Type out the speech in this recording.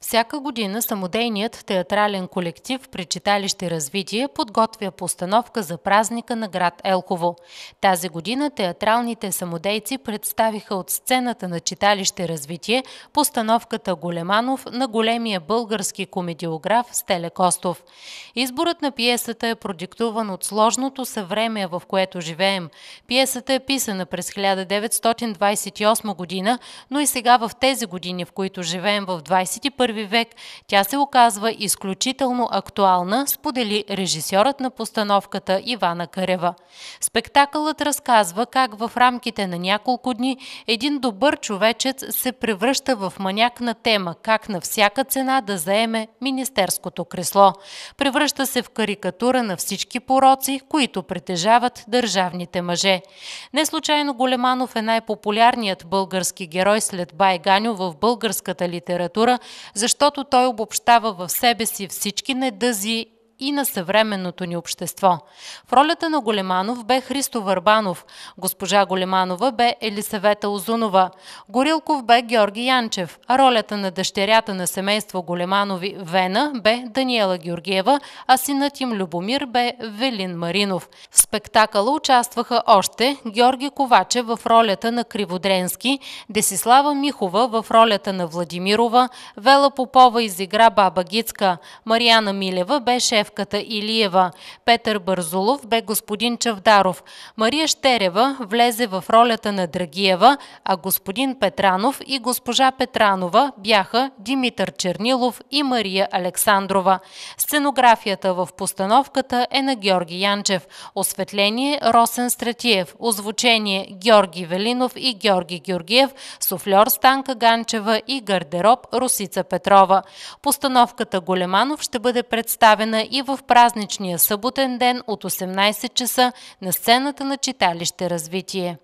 Всяка година самодейният театрален колектив при читалище Развитие подготвя постановка за празника на град Елково. Тази година театралните самодейци представиха от сцената на читалище Развитие постановката Големанов на големия български комедиограф Стеле Костов. Изборът на пиесата е продиктуван от сложното съвремие, в което живеем. Пиесата е писана през 1928 година, но и сега в тези години, в които живеем в 21 21 век, тя се оказва изключително актуална, сподели режисьорът на постановката Ивана Карева. Спектакълът разказва как в рамките на няколко дни един добър човечец се превръща в маняк на тема, как на всяка цена да заеме министерското кресло. Превръща се в карикатура на всички пороци, които притежават държавните мъже. Не случайно Големанов е най-популярният български герой след Байганю в българската литература, защото той обобщава в себе си всички недъзи и на съвременното ни общество. В ролята на Големанов бе Христо Върбанов, госпожа Големанова бе Елисавета Озунова, Горилков бе Георги Янчев, а ролята на дъщерята на семейство Големанови Вена бе Даниела Георгиева, а синът им Любомир бе Велин Маринов. В спектакъла участваха още Георги Ковачев в ролята на Криводренски, Десислава Михова в ролята на Владимирова, Вела Попова изигра баба Гицка, Марияна Милева бе шеф Певката Илиева, Петър Бързулов бе господин Чавдаров. Мария Штерева влезе в ролята на Драгиева, а господин Петранов и госпожа Петранова бяха Димитър Чернилов и Мария Александрова. Сценографията в постановката е на Георги Янчев. Осветление Росен Стратиев. Озвучение Георги Велинов и Георги Георгиев. Суфльор Станка Ганчева и гардероб Русица Петрова. Постановката Големанов ще бъде представена и и в празничния съботен ден от 18 часа на сцената на читалище Развитие.